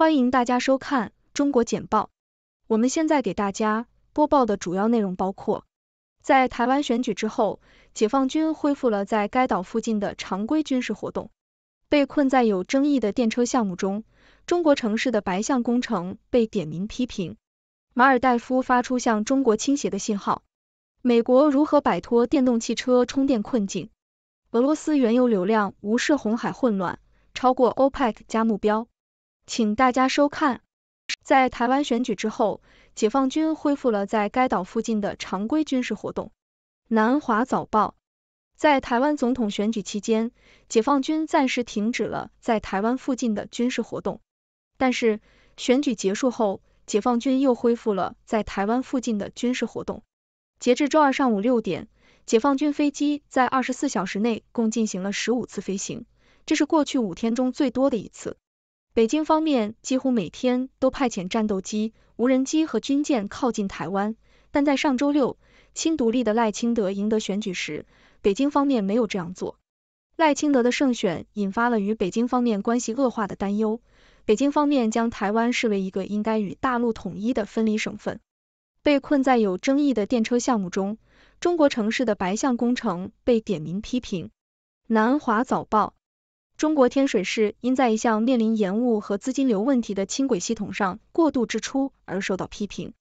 欢迎大家收看中国简报。我们现在给大家播报的主要内容包括：在台湾选举之后，解放军恢复了在该岛附近的常规军事活动；被困在有争议的电车项目中，中国城市的白象工程被点名批评；马尔代夫发出向中国倾斜的信号；美国如何摆脱电动汽车充电困境；俄罗斯原油流量无视红海混乱，超过 OPEC 加目标。请大家收看，在台湾选举之后，解放军恢复了在该岛附近的常规军事活动。南华早报在台湾总统选举期间，解放军暂时停止了在台湾附近的军事活动，但是选举结束后，解放军又恢复了在台湾附近的军事活动。截至周二上午六点，解放军飞机在二十四小时内共进行了十五次飞行，这是过去五天中最多的一次。北京方面几乎每天都派遣战斗机、无人机和军舰靠近台湾，但在上周六亲独立的赖清德赢得选举时，北京方面没有这样做。赖清德的胜选引发了与北京方面关系恶化的担忧。北京方面将台湾视为一个应该与大陆统一的分离省份。被困在有争议的电车项目中，中国城市的“白象工程”被点名批评。南华早报。中国天水市因在一项面临延误和资金流问题的轻轨系统上过度支出而受到批评。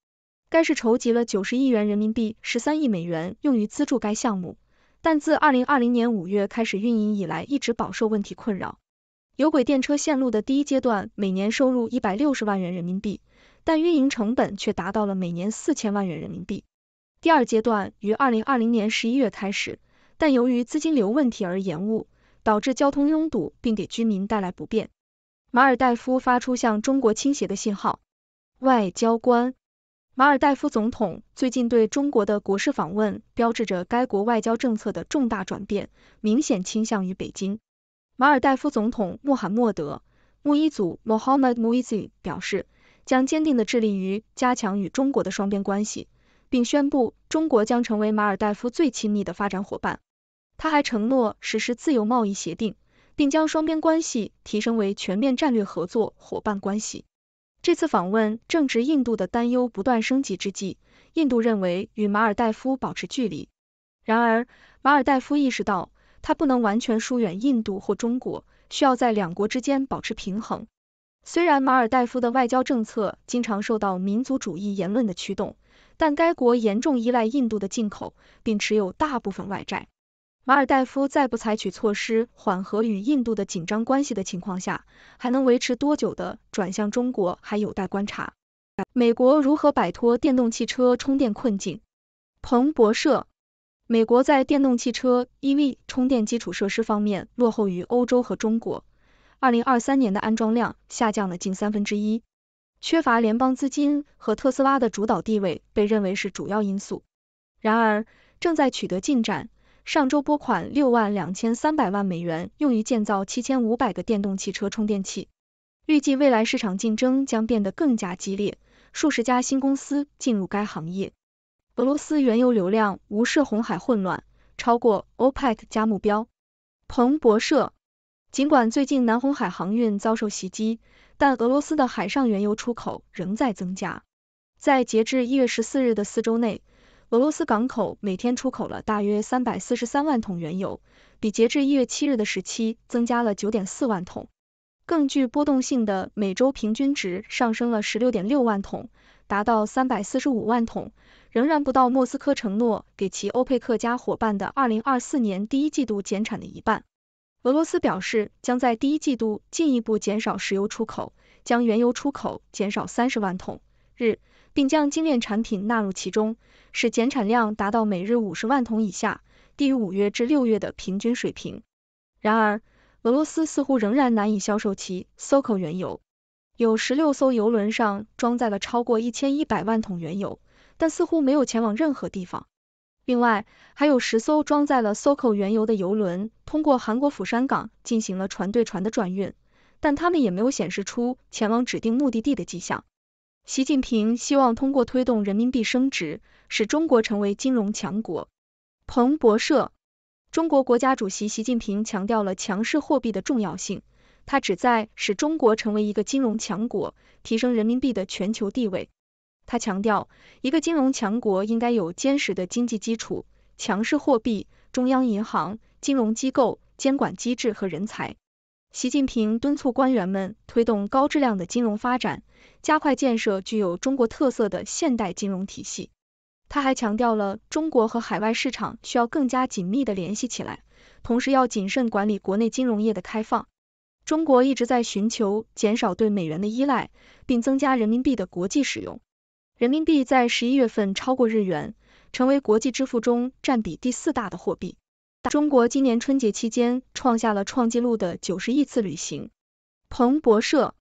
该市筹集了九十亿元人民币、十三亿美元用于资助该项目，但自二零二零年五月开始运营以来，一直饱受问题困扰。有轨电车线路的第一阶段每年收入一百六十万元人民币，但运营成本却达到了每年四千万元人民币。第二阶段于二零二零年十一月开始，但由于资金流问题而延误。导致交通拥堵，并给居民带来不便。马尔代夫发出向中国倾斜的信号。外交官，马尔代夫总统最近对中国的国事访问，标志着该国外交政策的重大转变，明显倾向于北京。马尔代夫总统穆罕默德·穆伊祖 （Mohamed m u i z i 表示，将坚定地致力于加强与中国的双边关系，并宣布中国将成为马尔代夫最亲密的发展伙伴。他还承诺实施自由贸易协定，并将双边关系提升为全面战略合作伙伴关系。这次访问正值印度的担忧不断升级之际，印度认为与马尔代夫保持距离。然而，马尔代夫意识到他不能完全疏远印度或中国，需要在两国之间保持平衡。虽然马尔代夫的外交政策经常受到民族主义言论的驱动，但该国严重依赖印度的进口，并持有大部分外债。马尔代夫再不采取措施缓和与印度的紧张关系的情况下，还能维持多久的转向中国还有待观察。美国如何摆脱电动汽车充电困境？彭博社：美国在电动汽车 EV 充电基础设施方面落后于欧洲和中国，二零二三年的安装量下降了近三分之一，缺乏联邦资金和特斯拉的主导地位被认为是主要因素。然而，正在取得进展。上周拨款六万两千三百万美元用于建造七千五百个电动汽车充电器。预计未来市场竞争将变得更加激烈，数十家新公司进入该行业。俄罗斯原油流量无视红海混乱，超过 OPEC 加目标。彭博社。尽管最近南红海航运遭受袭击，但俄罗斯的海上原油出口仍在增加。在截至一月十四日的四周内。俄罗斯港口每天出口了大约三百四十三万桶原油，比截至一月七日的时期增加了九点四万桶。更具波动性的每周平均值上升了十六点六万桶，达到三百四十五万桶，仍然不到莫斯科承诺给其欧佩克加伙伴的二零二四年第一季度减产的一半。俄罗斯表示，将在第一季度进一步减少石油出口，将原油出口减少三十万桶日。并将精炼产品纳入其中，使减产量达到每日五十万桶以下，低于五月至六月的平均水平。然而，俄罗斯似乎仍然难以销售其 SoCo 原油。有十六艘油轮上装载了超过一千一百万桶原油，但似乎没有前往任何地方。另外，还有十艘装载了 SoCo 原油的油轮通过韩国釜山港进行了船对船的转运，但他们也没有显示出前往指定目的地的迹象。习近平希望通过推动人民币升值，使中国成为金融强国。彭博社，中国国家主席习近平强调了强势货币的重要性，他旨在使中国成为一个金融强国，提升人民币的全球地位。他强调，一个金融强国应该有坚实的经济基础、强势货币、中央银行、金融机构、监管机制和人才。习近平敦促官员们推动高质量的金融发展，加快建设具有中国特色的现代金融体系。他还强调了中国和海外市场需要更加紧密的联系起来，同时要谨慎管理国内金融业的开放。中国一直在寻求减少对美元的依赖，并增加人民币的国际使用。人民币在十一月份超过日元，成为国际支付中占比第四大的货币。中国今年春节期间创下了创纪录的九十亿次旅行。彭博社，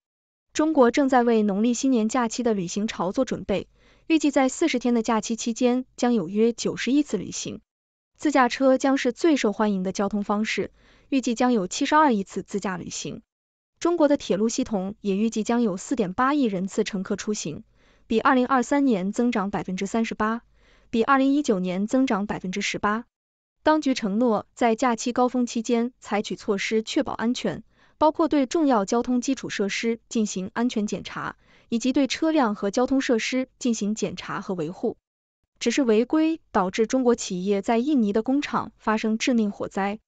中国正在为农历新年假期的旅行潮做准备，预计在四十天的假期期间将有约九十亿次旅行。自驾车将是最受欢迎的交通方式，预计将有七十二亿次自驾旅行。中国的铁路系统也预计将有四点八亿人次乘客出行，比二零二三年增长百分之三十八，比二零一九年增长百分之十八。当局承诺在假期高峰期间采取措施确保安全，包括对重要交通基础设施进行安全检查，以及对车辆和交通设施进行检查和维护。只是违规导致中国企业在印尼的工厂发生致命火灾。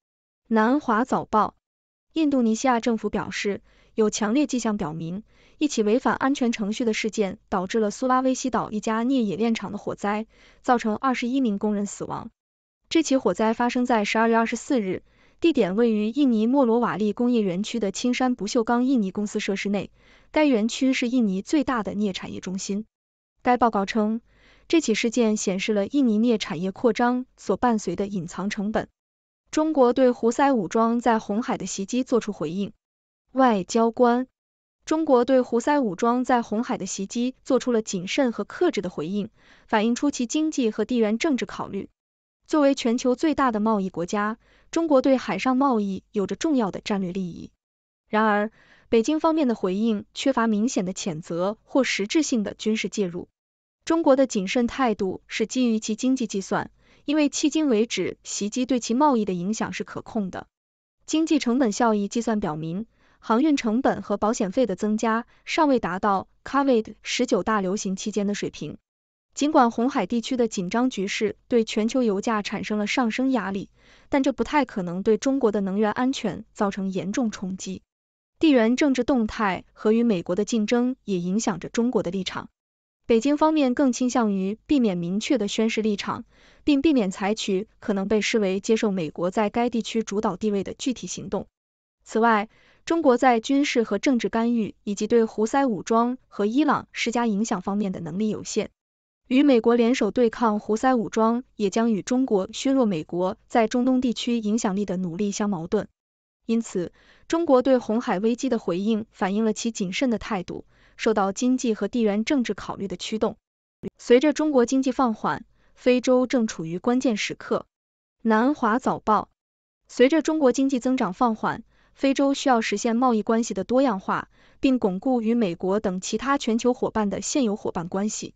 南华早报：印度尼西亚政府表示，有强烈迹象表明，一起违反安全程序的事件导致了苏拉威西岛一家镍冶炼厂的火灾，造成二十一名工人死亡。这起火灾发生在十二月二十四日，地点位于印尼莫罗瓦利工业园区的青山不锈钢印尼公司设施内。该园区是印尼最大的镍产业中心。该报告称，这起事件显示了印尼镍产业扩张所伴随的隐藏成本。中国对胡塞武装在红海的袭击作出回应。外交官：中国对胡塞武装在红海的袭击做出了谨慎和克制的回应，反映出其经济和地缘政治考虑。作为全球最大的贸易国家，中国对海上贸易有着重要的战略利益。然而，北京方面的回应缺乏明显的谴责或实质性的军事介入。中国的谨慎态度是基于其经济计算，因为迄今为止，袭击对其贸易的影响是可控的。经济成本效益计算表明，航运成本和保险费的增加尚未达到 Covid 十九大流行期间的水平。尽管红海地区的紧张局势对全球油价产生了上升压力，但这不太可能对中国的能源安全造成严重冲击。地缘政治动态和与美国的竞争也影响着中国的立场。北京方面更倾向于避免明确的宣示立场，并避免采取可能被视为接受美国在该地区主导地位的具体行动。此外，中国在军事和政治干预以及对胡塞武装和伊朗施加影响方面的能力有限。与美国联手对抗胡塞武装，也将与中国削弱美国在中东地区影响力的努力相矛盾。因此，中国对红海危机的回应反映了其谨慎的态度，受到经济和地缘政治考虑的驱动。随着中国经济放缓，非洲正处于关键时刻。南华早报：随着中国经济增长放缓，非洲需要实现贸易关系的多样化，并巩固与美国等其他全球伙伴的现有伙伴关系。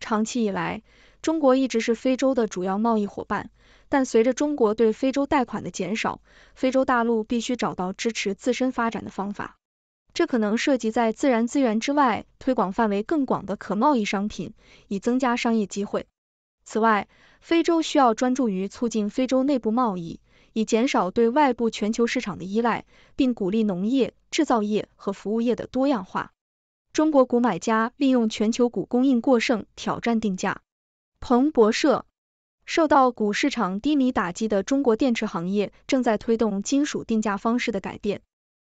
长期以来，中国一直是非洲的主要贸易伙伴，但随着中国对非洲贷款的减少，非洲大陆必须找到支持自身发展的方法。这可能涉及在自然资源之外推广范围更广的可贸易商品，以增加商业机会。此外，非洲需要专注于促进非洲内部贸易，以减少对外部全球市场的依赖，并鼓励农业、制造业和服务业的多样化。中国股买家利用全球股供应过剩挑战定价。彭博社，受到股市场低迷打击的中国电池行业正在推动金属定价方式的改变。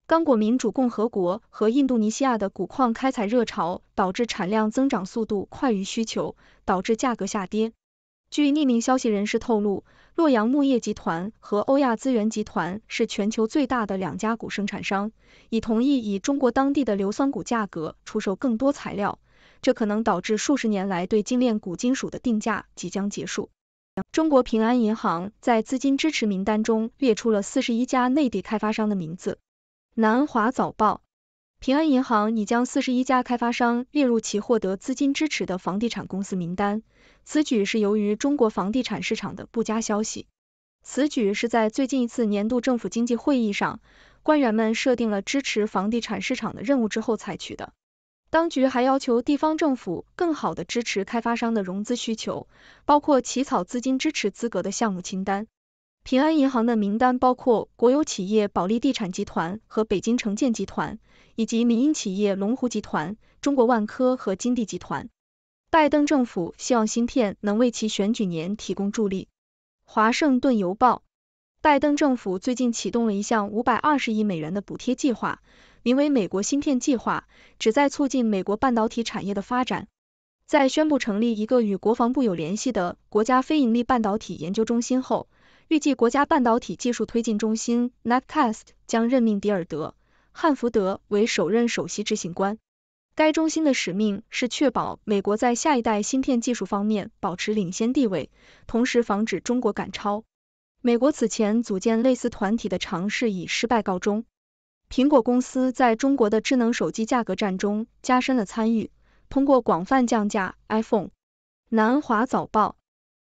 刚果民主共和国和印度尼西亚的钴矿开采热潮导致产量增长速度快于需求，导致价格下跌。据匿名消息人士透露，洛阳牧业集团和欧亚资源集团是全球最大的两家钴生产商，已同意以中国当地的硫酸钴价格出售更多材料，这可能导致数十年来对精炼钴金属的定价即将结束。中国平安银行在资金支持名单中列出了四十一家内地开发商的名字。南华早报。平安银行已将四十一家开发商列入其获得资金支持的房地产公司名单。此举是由于中国房地产市场的不佳消息。此举是在最近一次年度政府经济会议上，官员们设定了支持房地产市场的任务之后采取的。当局还要求地方政府更好地支持开发商的融资需求，包括起草资金支持资格的项目清单。平安银行的名单包括国有企业保利地产集团和北京城建集团，以及民营企业龙湖集团、中国万科和金地集团。拜登政府希望芯片能为其选举年提供助力。华盛顿邮报：拜登政府最近启动了一项五百二十亿美元的补贴计划，名为“美国芯片计划”，旨在促进美国半导体产业的发展。在宣布成立一个与国防部有联系的国家非盈利半导体研究中心后。预计国家半导体技术推进中心 n e t c a s t 将任命迪尔德·汉福德为首任首席执行官。该中心的使命是确保美国在下一代芯片技术方面保持领先地位，同时防止中国赶超。美国此前组建类似团体的尝试以失败告终。苹果公司在中国的智能手机价格战中加深了参与，通过广泛降价 iPhone。南华早报。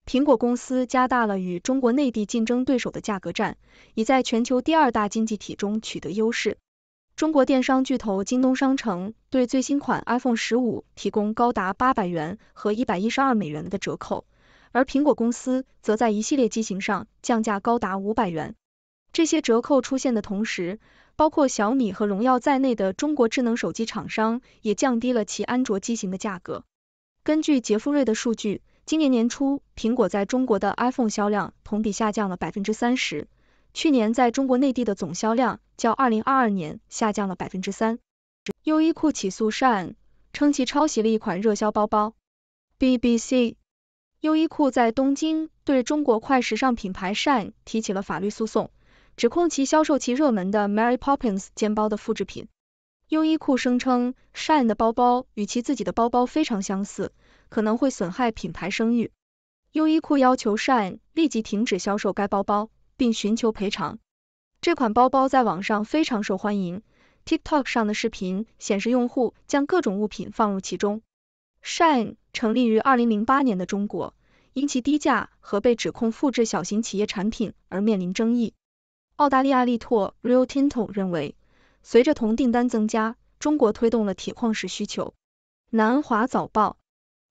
苹果公司加大了与中国内地竞争对手的价格战，以在全球第二大经济体中取得优势。中国电商巨头京东商城对最新款 iPhone 十五提供高达八百元和一百一十二美元的折扣，而苹果公司则在一系列机型上降价高达五百元。这些折扣出现的同时，包括小米和荣耀在内的中国智能手机厂商也降低了其安卓机型的价格。根据杰富瑞的数据。今年年初，苹果在中国的 iPhone 销量同比下降了百分之三十。去年在中国内地的总销量较二零二二年下降了百分之三。优衣库起诉 SHINE，称其抄袭了一款热销包包。BBC，优衣库在东京对中国快时尚品牌 SHINE 提起了法律诉讼，指控其销售其热门的 Mary Poppins 肩包的复制品。优衣库声称，SHINE 的包包与其自己的包包非常相似。可能会损害品牌声誉。优衣库要求 shine 立即停止销售该包包，并寻求赔偿。这款包包在网上非常受欢迎，TikTok 上的视频显示用户将各种物品放入其中。shine 成立于二零零八年的中国，因其低价和被指控复制小型企业产品而面临争议。澳大利亚力拓 （Rio Tinto） 认为，随着铜订单增加，中国推动了铁矿石需求。南华早报。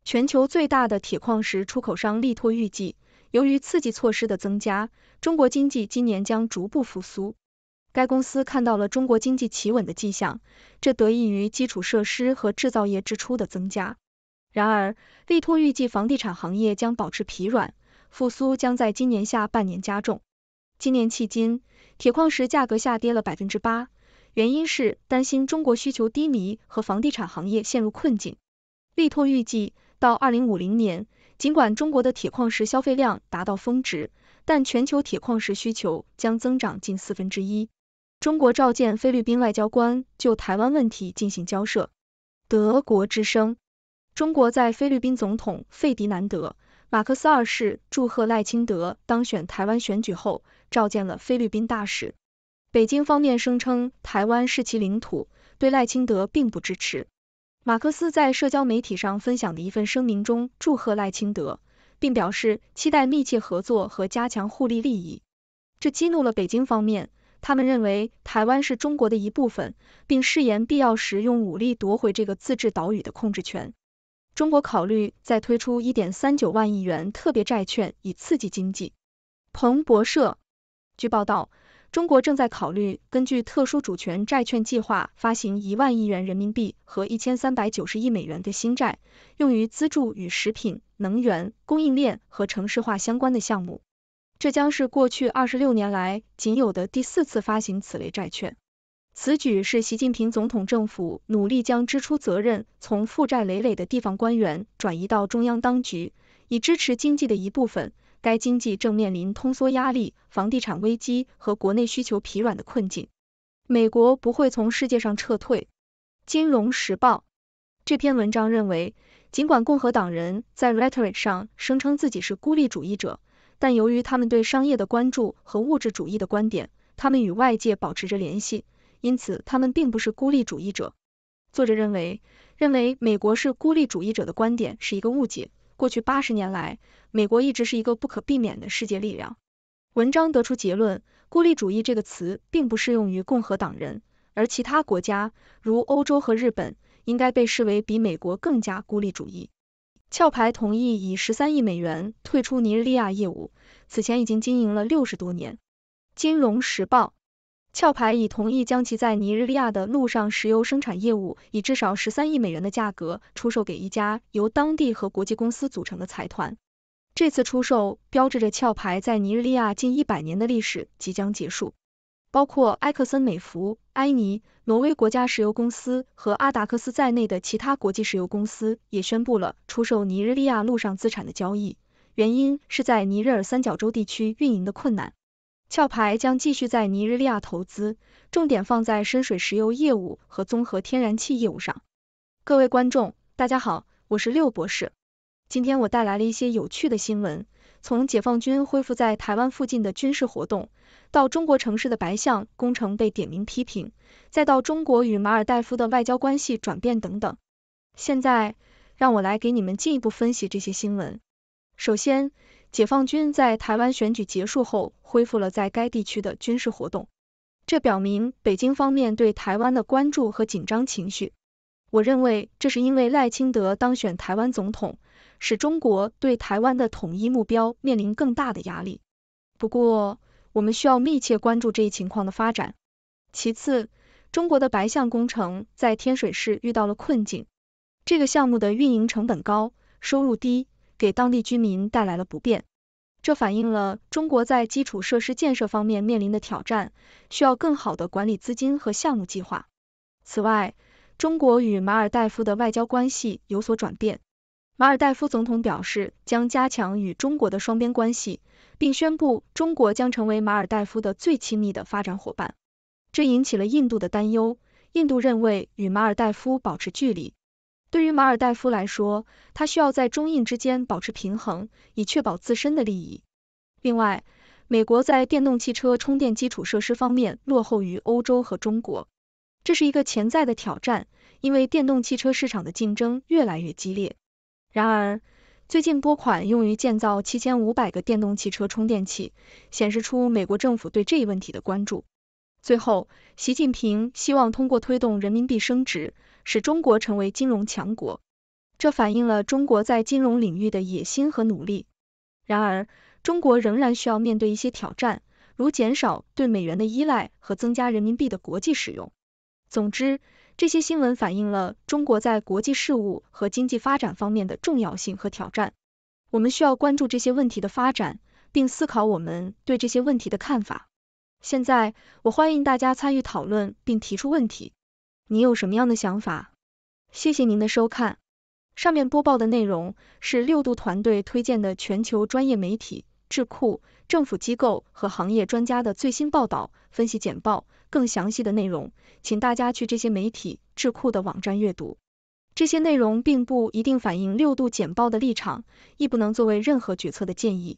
全球最大的铁矿石出口商力拓预计，由于刺激措施的增加，中国经济今年将逐步复苏。该公司看到了中国经济企稳的迹象，这得益于基础设施和制造业支出的增加。然而，力拓预计房地产行业将保持疲软，复苏将在今年下半年加重。今年迄今，铁矿石价格下跌了百分之八，原因是担心中国需求低迷和房地产行业陷入困境。力拓预计。到二零五零年，尽管中国的铁矿石消费量达到峰值，但全球铁矿石需求将增长近四分之一。中国召见菲律宾外交官就台湾问题进行交涉。德国之声：中国在菲律宾总统费迪南德·马克思二世祝贺赖清德当选台湾选举后，召见了菲律宾大使。北京方面声称台湾是其领土，对赖清德并不支持。马克思在社交媒体上分享的一份声明中祝贺赖清德，并表示期待密切合作和加强互利利益。这激怒了北京方面，他们认为台湾是中国的一部分，并誓言必要时用武力夺回这个自治岛屿的控制权。中国考虑再推出一点三九万亿元特别债券以刺激经济。彭博社据报道。中国正在考虑根据特殊主权债券计划发行一万亿元人民币和一千三百九十亿美元的新债，用于资助与食品、能源供应链和城市化相关的项目。这将是过去二十六年来仅有的第四次发行此类债券。此举是习近平总统政府努力将支出责任从负债累累的地方官员转移到中央当局，以支持经济的一部分。该经济正面临通缩压力、房地产危机和国内需求疲软的困境。美国不会从世界上撤退。《金融时报》这篇文章认为，尽管共和党人在 rhetoric 上声称自己是孤立主义者，但由于他们对商业的关注和物质主义的观点，他们与外界保持着联系，因此他们并不是孤立主义者。作者认为，认为美国是孤立主义者的观点是一个误解。过去八十年来，美国一直是一个不可避免的世界力量。文章得出结论，孤立主义这个词并不适用于共和党人，而其他国家如欧洲和日本应该被视为比美国更加孤立主义。壳牌同意以十三亿美元退出尼日利亚业务，此前已经经营了六十多年。金融时报。壳牌已同意将其在尼日利亚的陆上石油生产业务以至少十三亿美元的价格出售给一家由当地和国际公司组成的财团。这次出售标志着壳牌在尼日利亚近一百年的历史即将结束。包括埃克森美孚、埃尼、挪威国家石油公司和阿达克斯在内的其他国际石油公司也宣布了出售尼日利亚陆上资产的交易，原因是在尼日尔三角洲地区运营的困难。壳牌将继续在尼日利亚投资，重点放在深水石油业务和综合天然气业务上。各位观众，大家好，我是六博士。今天我带来了一些有趣的新闻，从解放军恢复在台湾附近的军事活动，到中国城市的“白象工程”被点名批评，再到中国与马尔代夫的外交关系转变等等。现在，让我来给你们进一步分析这些新闻。首先，解放军在台湾选举结束后恢复了在该地区的军事活动，这表明北京方面对台湾的关注和紧张情绪。我认为这是因为赖清德当选台湾总统，使中国对台湾的统一目标面临更大的压力。不过，我们需要密切关注这一情况的发展。其次，中国的白象工程在天水市遇到了困境，这个项目的运营成本高，收入低。给当地居民带来了不便，这反映了中国在基础设施建设方面面临的挑战，需要更好的管理资金和项目计划。此外，中国与马尔代夫的外交关系有所转变，马尔代夫总统表示将加强与中国的双边关系，并宣布中国将成为马尔代夫的最亲密的发展伙伴，这引起了印度的担忧。印度认为与马尔代夫保持距离。对于马尔代夫来说，它需要在中印之间保持平衡，以确保自身的利益。另外，美国在电动汽车充电基础设施方面落后于欧洲和中国，这是一个潜在的挑战，因为电动汽车市场的竞争越来越激烈。然而，最近拨款用于建造七千五百个电动汽车充电器，显示出美国政府对这一问题的关注。最后，习近平希望通过推动人民币升值，使中国成为金融强国。这反映了中国在金融领域的野心和努力。然而，中国仍然需要面对一些挑战，如减少对美元的依赖和增加人民币的国际使用。总之，这些新闻反映了中国在国际事务和经济发展方面的重要性和挑战。我们需要关注这些问题的发展，并思考我们对这些问题的看法。现在，我欢迎大家参与讨论并提出问题。你有什么样的想法？谢谢您的收看。上面播报的内容是六度团队推荐的全球专业媒体、智库、政府机构和行业专家的最新报道、分析简报。更详细的内容，请大家去这些媒体、智库的网站阅读。这些内容并不一定反映六度简报的立场，亦不能作为任何决策的建议。